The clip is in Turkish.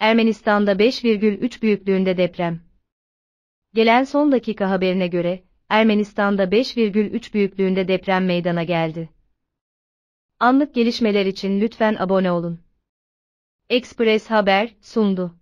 Ermenistan'da 5,3 büyüklüğünde deprem. Gelen son dakika haberine göre, Ermenistan'da 5,3 büyüklüğünde deprem meydana geldi. Anlık gelişmeler için lütfen abone olun. Express Haber sundu.